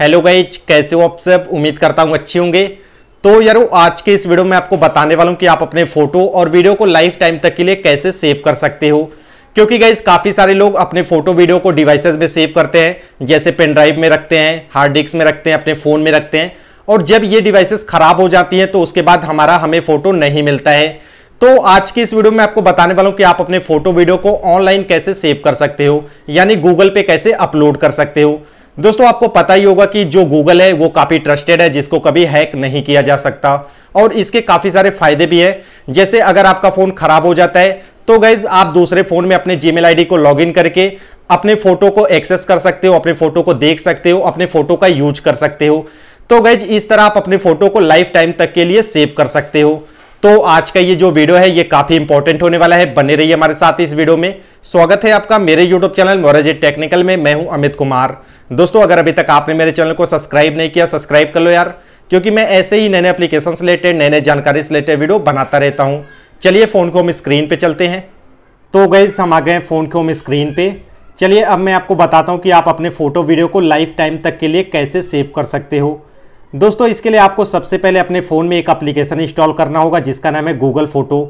hello guys कैसे हो आप सब उम्मीद करता हूँ अच्छे होंगे तो यार आज के इस वीडियो में आपको बताने वाला हूँ कि आप अपने फोटो और वीडियो को लाइफ टाइम तक के लिए कैसे सेव कर सकते हो क्योंकि गाइज काफ़ी सारे लोग अपने फोटो वीडियो को डिवाइसेस में सेव करते हैं जैसे पेन ड्राइव में रखते हैं हार्ड डिस्क में रखते हैं अपने फ़ोन में रखते हैं और जब ये डिवाइसेस ख़राब हो जाती हैं तो उसके बाद हमारा हमें फ़ोटो नहीं मिलता है तो आज की इस वीडियो में आपको बताने वाला हूँ कि आप अपने फोटो वीडियो को ऑनलाइन कैसे सेव कर सकते हो यानी गूगल पे कैसे अपलोड कर सकते हो दोस्तों आपको पता ही होगा कि जो गूगल है वो काफ़ी ट्रस्टेड है जिसको कभी हैक नहीं किया जा सकता और इसके काफ़ी सारे फायदे भी है जैसे अगर आपका फ़ोन ख़राब हो जाता है तो गैज़ आप दूसरे फ़ोन में अपने जीमेल मेल को लॉगिन करके अपने फ़ोटो को एक्सेस कर सकते हो अपने फ़ोटो को देख सकते हो अपने फ़ोटो का यूज कर सकते हो तो गैज इस तरह आप अपने फ़ोटो को लाइफ टाइम तक के लिए सेव कर सकते हो तो आज का ये जो वीडियो है ये काफ़ी इंपॉर्टेंट होने वाला है बने रहिए हमारे साथ इस वीडियो में स्वागत है आपका मेरे यूट्यूब चैनल मोराजे टेक्निकल में मैं हूं अमित कुमार दोस्तों अगर अभी तक आपने मेरे चैनल को सब्सक्राइब नहीं किया सब्सक्राइब कर लो यार क्योंकि मैं ऐसे ही नए नए एप्लीकेशन से रिलेटेड नए नए जानकारी से रिलेटेड वीडियो बनाता रहता हूँ चलिए फ़ोन को हम स्क्रीन पर चलते हैं तो गई हम आ गए फ़ोन को हम स्क्रीन पर चलिए अब मैं आपको बताता हूँ कि आप अपने फ़ोटो वीडियो को लाइफ टाइम तक के लिए कैसे सेव कर सकते हो दोस्तों इसके लिए आपको सबसे पहले अपने फ़ोन में एक अप्लीकेशन इंस्टॉल करना होगा जिसका नाम है गूगल फ़ोटो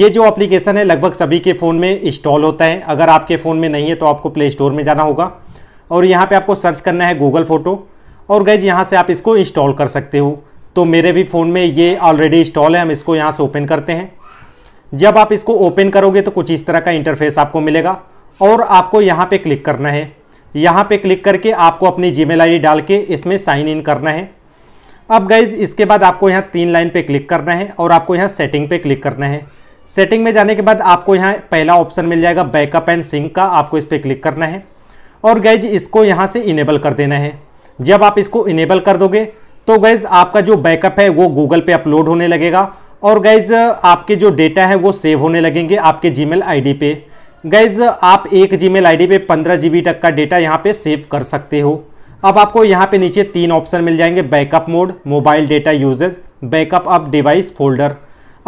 ये जो अप्लीकेशन है लगभग सभी के फ़ोन में इंस्टॉल होता है अगर आपके फ़ोन में नहीं है तो आपको प्ले स्टोर में जाना होगा और यहाँ पे आपको सर्च करना है गूगल फ़ोटो और गैज यहाँ से आप इसको इंस्टॉल कर सकते हो तो मेरे भी फ़ोन में ये ऑलरेडी इंस्टॉल है हम इसको यहाँ से ओपन करते हैं जब आप इसको ओपन करोगे तो कुछ इस तरह का इंटरफेस आपको मिलेगा और आपको यहाँ पर क्लिक करना है यहाँ पर क्लिक करके आपको अपनी जी मेल डाल के इसमें साइन इन करना है अब गैज़ इसके बाद आपको यहाँ तीन लाइन पर क्लिक करना है और आपको यहाँ सेटिंग पर क्लिक करना है सेटिंग में जाने के बाद आपको यहाँ पहला ऑप्शन मिल जाएगा बैकअप एंड सिंक का आपको इस पर क्लिक करना है और गैज इसको यहाँ से इनेबल कर देना है जब आप इसको इनेबल कर दोगे तो गैज आपका जो बैकअप है वो गूगल पे अपलोड होने लगेगा और गैज आपके जो डेटा है वो सेव होने लगेंगे आपके आई डी पे गैज आप एक आई डी पे पंद्रह बी तक का डेटा यहाँ पे सेव कर सकते हो अब आपको यहाँ पे नीचे तीन ऑप्शन मिल जाएंगे backup mode mobile data usage backup up device folder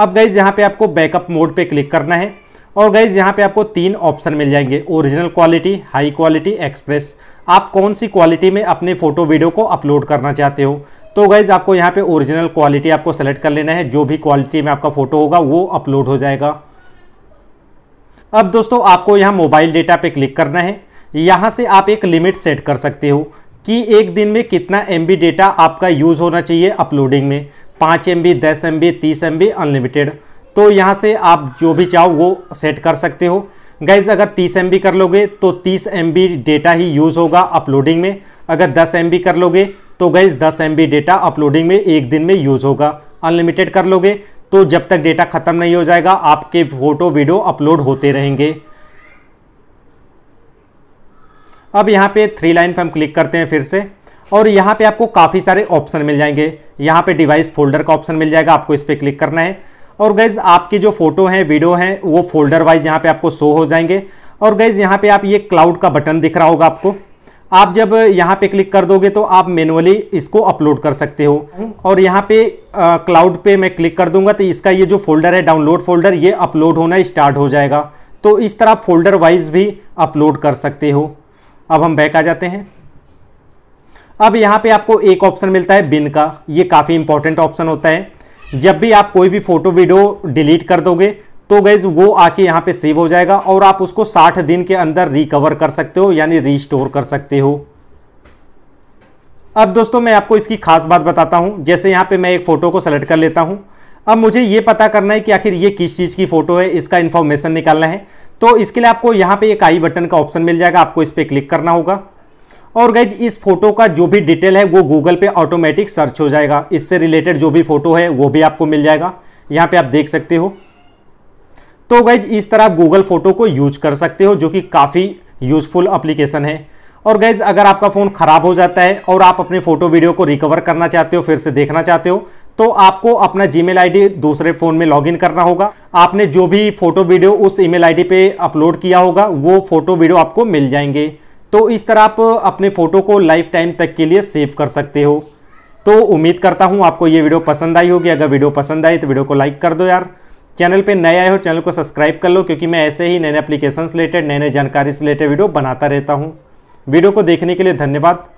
अब गैज यहाँ पे आपको बैकअप मोड पे क्लिक करना है और गाइज यहाँ पे आपको तीन ऑप्शन मिल जाएंगे original quality high quality express आप कौन सी क्वालिटी में अपने फोटो वीडियो को अपलोड करना चाहते हो तो गाइज आपको यहाँ पे ओरिजिनल क्वालिटी आपको सेलेक्ट कर लेना है जो भी क्वालिटी में आपका फ़ोटो होगा वो अपलोड हो जाएगा अब दोस्तों आपको यहाँ मोबाइल डेटा पे क्लिक करना है यहाँ से आप एक लिमिट सेट कर सकते हो कि एक दिन में कितना एम डेटा आपका यूज़ होना चाहिए अपलोडिंग में पाँच एम बी दस एम बी तीस एम बी अनलिमिटेड तो यहाँ से आप जो भी चाहो वो सेट कर सकते हो गाइज अगर 30 एम कर लोगे तो 30 एम डेटा ही यूज़ होगा अपलोडिंग में अगर 10 एम कर लोगे तो गाइज़ 10 एम डेटा अपलोडिंग में एक दिन में यूज़ होगा अनलिमिटेड कर लोगे तो जब तक डेटा ख़त्म नहीं हो जाएगा आपके फ़ोटो वीडियो अपलोड होते रहेंगे अब यहाँ पे थ्री लाइन पर हम क्लिक करते हैं फिर से और यहाँ पे आपको काफ़ी सारे ऑप्शन मिल जाएंगे यहाँ पे डिवाइस फोल्डर का ऑप्शन मिल जाएगा आपको इस पर क्लिक करना है और गैज़ आपके जो फोटो हैं वीडियो हैं वो फोल्डर वाइज यहाँ पे आपको शो हो जाएंगे और गैज़ यहाँ पे आप ये क्लाउड का बटन दिख रहा होगा आपको आप जब यहाँ पे क्लिक कर दोगे तो आप मैनुअली इसको अपलोड कर सकते हो और यहाँ पे क्लाउड पे मैं क्लिक कर दूंगा तो इसका ये जो फोल्डर है डाउनलोड फोल्डर ये अपलोड होना स्टार्ट हो जाएगा तो इस तरह आप फोल्डर वाइज भी अपलोड कर सकते हो अब हम बैक आ जाते हैं अब यहाँ पे आपको एक ऑप्शन मिलता है बिन का ये काफ़ी इंपॉर्टेंट ऑप्शन होता है जब भी आप कोई भी फोटो वीडियो डिलीट कर दोगे तो गैज वो आके यहाँ पे सेव हो जाएगा और आप उसको 60 दिन के अंदर रिकवर कर सकते हो यानी रिस्टोर कर सकते हो अब दोस्तों मैं आपको इसकी खास बात बताता हूँ जैसे यहाँ पे मैं एक फ़ोटो को सेलेक्ट कर लेता हूँ अब मुझे ये पता करना है कि आखिर ये किस चीज़ की फ़ोटो है इसका इन्फॉर्मेशन निकालना है तो इसके लिए आपको यहाँ पे एक आई बटन का ऑप्शन मिल जाएगा आपको इस पर क्लिक करना होगा और गाइज इस फोटो का जो भी डिटेल है वो गूगल पे ऑटोमेटिक सर्च हो जाएगा इससे रिलेटेड जो भी फोटो है वो भी आपको मिल जाएगा यहाँ पे आप देख सकते हो तो गाइज इस तरह आप गूगल फोटो को यूज कर सकते हो जो कि काफ़ी यूजफुल अप्लीकेशन है और गैज अगर आपका फ़ोन ख़राब हो जाता है और आप अपने फ़ोटो वीडियो को रिकवर करना चाहते हो फिर से देखना चाहते हो तो आपको अपना जी मेल दूसरे फ़ोन में लॉगिन करना होगा आपने जो भी फ़ोटो वीडियो उस ईमेल आईडी पे अपलोड किया होगा वो फ़ोटो वीडियो आपको मिल जाएंगे तो इस तरह आप अपने फ़ोटो को लाइफ टाइम तक के लिए सेव कर सकते हो तो उम्मीद करता हूँ आपको ये वीडियो पसंद आई होगी अगर वीडियो पसंद आई तो वीडियो को लाइक कर दो यार चैनल पे नए आए हो चैनल को सब्सक्राइब कर लो क्योंकि मैं ऐसे ही नए नए एप्लीकेशन से रिलेटेड नए नए जानकारी से रिलेटेड वीडियो बनाता रहता हूँ वीडियो को देखने के लिए धन्यवाद